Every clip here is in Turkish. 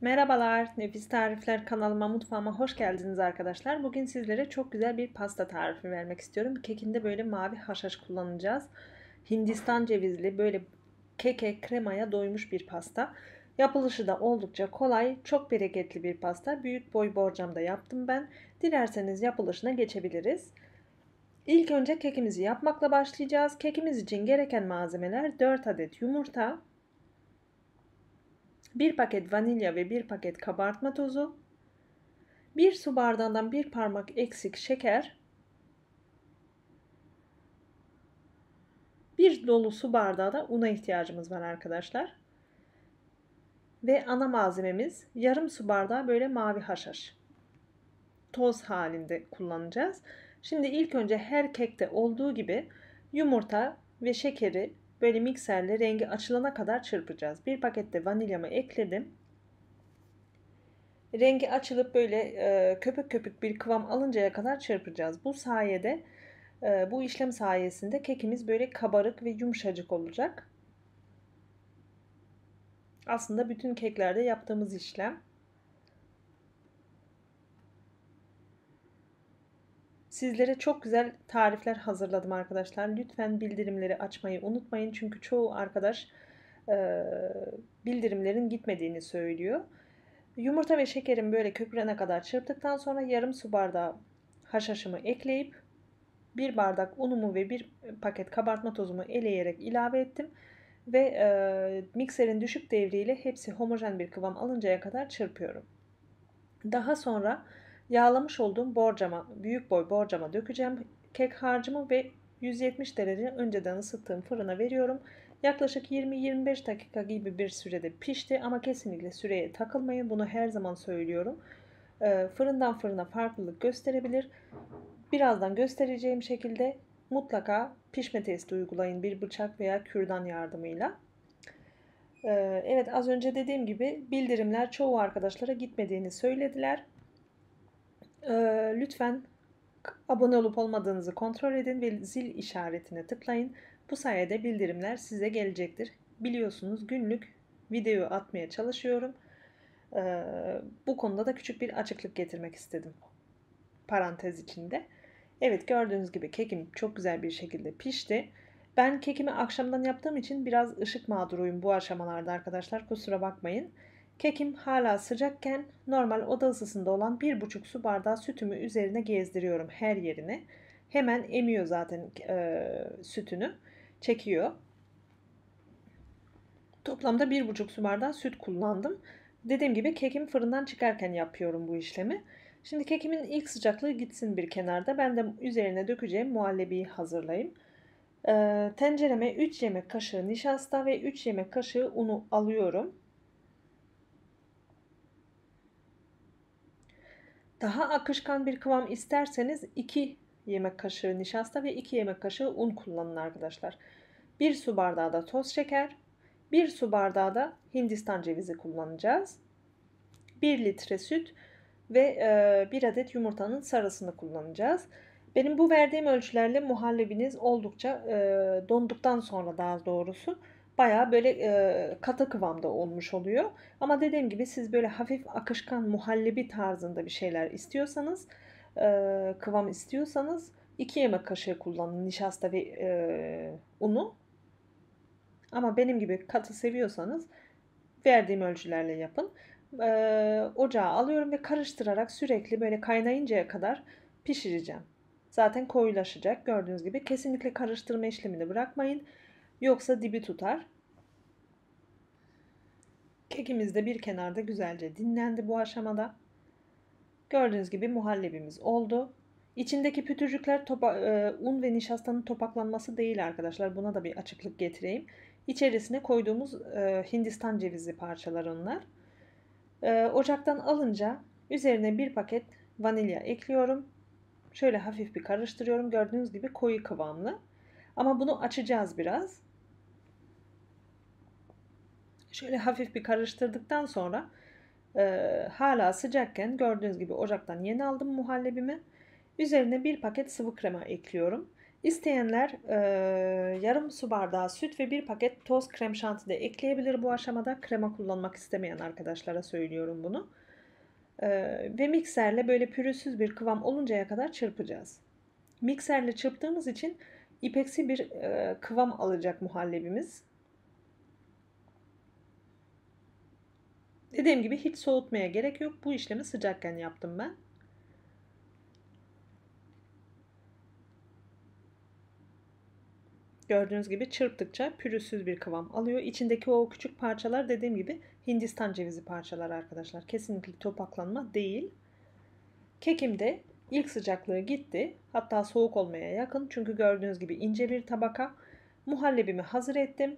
Merhabalar, Nefis Tarifler kanalıma, mutfağıma hoş geldiniz arkadaşlar. Bugün sizlere çok güzel bir pasta tarifi vermek istiyorum. Kekinde böyle mavi haşhaş kullanacağız. Hindistan cevizli, böyle keke, kremaya doymuş bir pasta. Yapılışı da oldukça kolay, çok bereketli bir pasta. Büyük boy borcamda yaptım ben. Dilerseniz yapılışına geçebiliriz. İlk önce kekimizi yapmakla başlayacağız. Kekimiz için gereken malzemeler 4 adet yumurta, 1 paket vanilya ve 1 paket kabartma tozu, 1 su bardağından 1 parmak eksik şeker, 1 dolu su bardağı da una ihtiyacımız var arkadaşlar. Ve ana malzememiz yarım su bardağı böyle mavi haşhaş. Toz halinde kullanacağız. Şimdi ilk önce her kekte olduğu gibi yumurta ve şekeri Böyle mikserle rengi açılana kadar çırpacağız. Bir pakette vanilyamı ekledim. Rengi açılıp böyle e, köpük köpük bir kıvam alıncaya kadar çırpacağız. Bu sayede e, bu işlem sayesinde kekimiz böyle kabarık ve yumuşacık olacak. Aslında bütün keklerde yaptığımız işlem. Sizlere çok güzel tarifler hazırladım arkadaşlar. Lütfen bildirimleri açmayı unutmayın. Çünkü çoğu arkadaş e, bildirimlerin gitmediğini söylüyor. Yumurta ve şekerim böyle köpürene kadar çırptıktan sonra yarım su bardağı haşhaşımı ekleyip bir bardak unumu ve bir paket kabartma tozumu eleyerek ilave ettim ve e, mikserin düşük devriyle hepsi homojen bir kıvam alıncaya kadar çırpıyorum. Daha sonra Yağlamış olduğum borcama, büyük boy borcama dökeceğim. Kek harcımı ve 170 derece önceden ısıttığım fırına veriyorum. Yaklaşık 20-25 dakika gibi bir sürede pişti ama kesinlikle süreye takılmayın. Bunu her zaman söylüyorum. Ee, fırından fırına farklılık gösterebilir. Birazdan göstereceğim şekilde mutlaka pişme testi uygulayın bir bıçak veya kürdan yardımıyla. Ee, evet az önce dediğim gibi bildirimler çoğu arkadaşlara gitmediğini söylediler. Ee, lütfen abone olup olmadığınızı kontrol edin ve zil işaretine tıklayın. Bu sayede bildirimler size gelecektir. Biliyorsunuz günlük video atmaya çalışıyorum. Ee, bu konuda da küçük bir açıklık getirmek istedim. Parantez içinde. Evet gördüğünüz gibi kekim çok güzel bir şekilde pişti. Ben kekimi akşamdan yaptığım için biraz ışık mağduruyum bu aşamalarda arkadaşlar. Kusura bakmayın. Kekim hala sıcakken normal oda ısısında olan bir buçuk su bardağı sütümü üzerine gezdiriyorum her yerine. Hemen emiyor zaten e, sütünü. Çekiyor. Toplamda bir buçuk su bardağı süt kullandım. Dediğim gibi kekim fırından çıkarken yapıyorum bu işlemi. Şimdi kekimin ilk sıcaklığı gitsin bir kenarda. Ben de üzerine dökeceğim muhallebiyi hazırlayayım. Ee, tencereme 3 yemek kaşığı nişasta ve 3 yemek kaşığı unu alıyorum. Daha akışkan bir kıvam isterseniz 2 yemek kaşığı nişasta ve 2 yemek kaşığı un kullanın arkadaşlar. 1 su bardağı da toz şeker, 1 su bardağı da hindistan cevizi kullanacağız. 1 litre süt ve 1 e, adet yumurtanın sarısını kullanacağız. Benim bu verdiğim ölçülerle muhallebiniz oldukça e, donduktan sonra daha doğrusu baya böyle e, katı kıvamda olmuş oluyor. Ama dediğim gibi siz böyle hafif akışkan muhallebi tarzında bir şeyler istiyorsanız e, kıvam istiyorsanız iki yemek kaşığı kullanın nişasta ve e, unu. Ama benim gibi katı seviyorsanız verdiğim ölçülerle yapın. E, ocağa alıyorum ve karıştırarak sürekli böyle kaynayıncaya kadar pişireceğim. Zaten koyulaşacak gördüğünüz gibi. Kesinlikle karıştırma işlemini bırakmayın. Yoksa dibi tutar. Kekimiz de bir kenarda güzelce dinlendi bu aşamada. Gördüğünüz gibi muhallebimiz oldu. İçindeki pütürcükler topa, e, un ve nişastanın topaklanması değil arkadaşlar. Buna da bir açıklık getireyim. İçerisine koyduğumuz e, Hindistan cevizi parçalar onlar. E, ocaktan alınca üzerine bir paket vanilya ekliyorum. Şöyle hafif bir karıştırıyorum. Gördüğünüz gibi koyu kıvamlı. Ama bunu açacağız biraz. Şöyle hafif bir karıştırdıktan sonra e, hala sıcakken gördüğünüz gibi ocaktan yeni aldım muhallebimi. Üzerine bir paket sıvı krema ekliyorum. İsteyenler e, yarım su bardağı süt ve bir paket toz krem şanti de ekleyebilir bu aşamada. Krema kullanmak istemeyen arkadaşlara söylüyorum bunu. E, ve mikserle böyle pürüzsüz bir kıvam oluncaya kadar çırpacağız. Mikserle çırptığımız için ipeksi bir e, kıvam alacak muhallebimiz. Dediğim gibi hiç soğutmaya gerek yok. Bu işlemi sıcakken yaptım ben. Gördüğünüz gibi çırptıkça pürüzsüz bir kıvam alıyor. İçindeki o küçük parçalar dediğim gibi Hindistan cevizi parçalar arkadaşlar. Kesinlikle topaklanma değil. Kekimde ilk sıcaklığı gitti. Hatta soğuk olmaya yakın. Çünkü gördüğünüz gibi ince bir tabaka. Muhallebimi hazır ettim.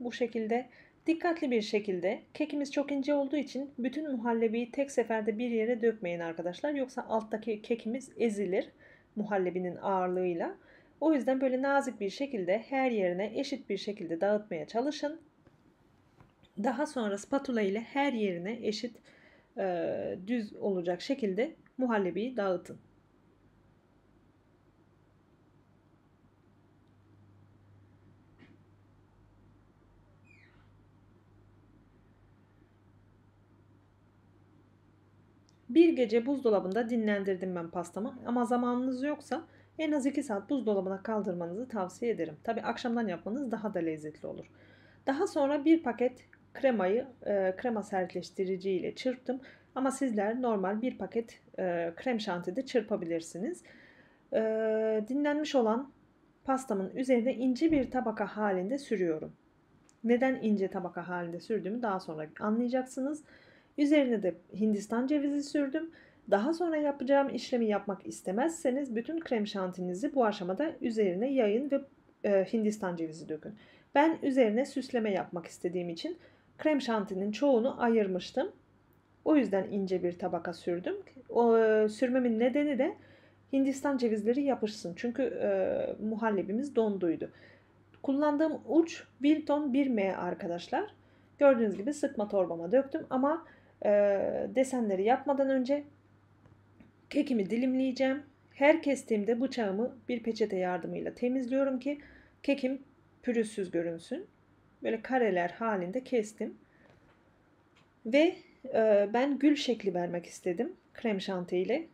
Bu şekilde Dikkatli bir şekilde kekimiz çok ince olduğu için bütün muhallebiyi tek seferde bir yere dökmeyin arkadaşlar. Yoksa alttaki kekimiz ezilir muhallebinin ağırlığıyla. O yüzden böyle nazik bir şekilde her yerine eşit bir şekilde dağıtmaya çalışın. Daha sonra spatula ile her yerine eşit e, düz olacak şekilde muhallebiyi dağıtın. Bir gece buzdolabında dinlendirdim ben pastamı ama zamanınız yoksa en az 2 saat buzdolabına kaldırmanızı tavsiye ederim. Tabi akşamdan yapmanız daha da lezzetli olur. Daha sonra bir paket kremayı e, krema sertleştirici ile çırptım. Ama sizler normal bir paket e, krem şanti de çırpabilirsiniz. E, dinlenmiş olan pastamın üzerine ince bir tabaka halinde sürüyorum. Neden ince tabaka halinde sürdüğümü daha sonra anlayacaksınız. Üzerine de Hindistan cevizi sürdüm. Daha sonra yapacağım işlemi yapmak istemezseniz bütün krem şantinizi bu aşamada üzerine yayın ve e, Hindistan cevizi dökün. Ben üzerine süsleme yapmak istediğim için krem şantinin çoğunu ayırmıştım. O yüzden ince bir tabaka sürdüm. O, e, sürmemin nedeni de Hindistan cevizleri yapışsın. Çünkü e, muhallebimiz donduydu. Kullandığım uç Wilton 1M arkadaşlar. Gördüğünüz gibi sıkma torbama döktüm ama e, desenleri yapmadan önce kekimi dilimleyeceğim. Her kestiğimde bıçağımı bir peçete yardımıyla temizliyorum ki kekim pürüzsüz görünsün. Böyle kareler halinde kestim. Ve e, ben gül şekli vermek istedim krem şanti ile.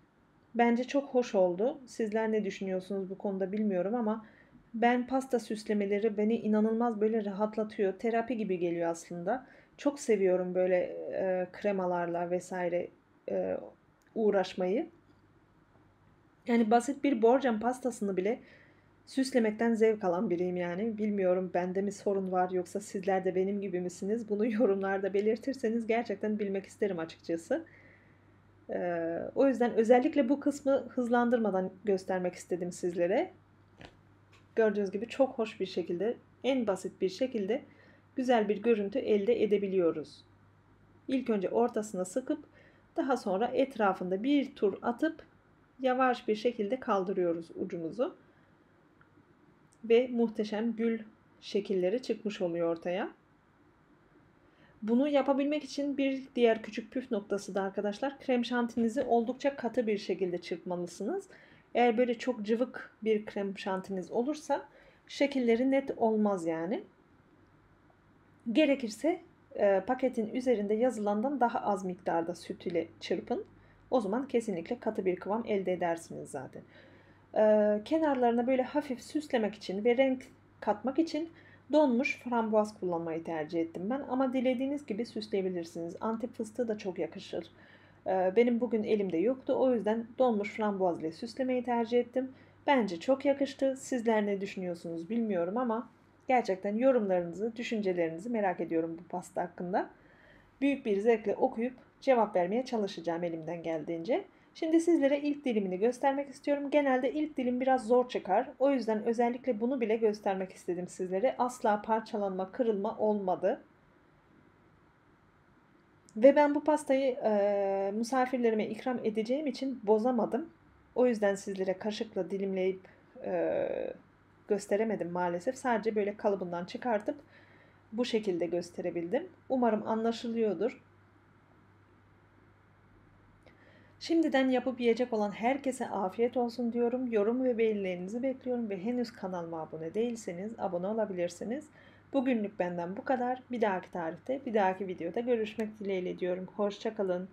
Bence çok hoş oldu. Sizler ne düşünüyorsunuz bu konuda bilmiyorum ama ben pasta süslemeleri beni inanılmaz böyle rahatlatıyor. Terapi gibi geliyor aslında. Çok seviyorum böyle e, kremalarla vesaire e, uğraşmayı. Yani basit bir borcam pastasını bile süslemekten zevk alan biriyim yani. Bilmiyorum bende mi sorun var yoksa sizler de benim gibi misiniz? Bunu yorumlarda belirtirseniz gerçekten bilmek isterim açıkçası. Ee, o yüzden özellikle bu kısmı hızlandırmadan göstermek istedim sizlere gördüğünüz gibi çok hoş bir şekilde en basit bir şekilde güzel bir görüntü elde edebiliyoruz. İlk önce ortasına sıkıp daha sonra etrafında bir tur atıp yavaş bir şekilde kaldırıyoruz ucumuzu. Ve muhteşem gül şekilleri çıkmış oluyor ortaya. Bunu yapabilmek için bir diğer küçük püf noktası da arkadaşlar krem şantinizi oldukça katı bir şekilde çırpmalısınız. Eğer böyle çok cıvık bir krem şantiniz olursa şekilleri net olmaz yani. Gerekirse e, paketin üzerinde yazılandan daha az miktarda süt ile çırpın. O zaman kesinlikle katı bir kıvam elde edersiniz zaten. E, kenarlarına böyle hafif süslemek için ve renk katmak için donmuş frambuaz kullanmayı tercih ettim ben. Ama dilediğiniz gibi süsleyebilirsiniz. Antep fıstığı da çok yakışır. Ee, benim bugün elimde yoktu. O yüzden donmuş frambuaz ile süslemeyi tercih ettim. Bence çok yakıştı. Sizler ne düşünüyorsunuz bilmiyorum ama gerçekten yorumlarınızı, düşüncelerinizi merak ediyorum bu pasta hakkında. Büyük bir zevkle okuyup cevap vermeye çalışacağım elimden geldiğince. Şimdi sizlere ilk dilimini göstermek istiyorum. Genelde ilk dilim biraz zor çıkar. O yüzden özellikle bunu bile göstermek istedim sizlere. Asla parçalanma, kırılma olmadı. Ve ben bu pastayı e, misafirlerime ikram edeceğim için bozamadım. O yüzden sizlere kaşıkla dilimleyip e, gösteremedim maalesef. Sadece böyle kalıbından çıkartıp bu şekilde gösterebildim. Umarım anlaşılıyordur. Şimdiden yapıp yiyecek olan herkese afiyet olsun diyorum. Yorum ve beğenilerinizi bekliyorum ve henüz kanalıma abone değilseniz abone olabilirsiniz. Bugünlük benden bu kadar. Bir dahaki tarihte, bir dahaki videoda görüşmek dileğiyle diyorum. Hoşçakalın.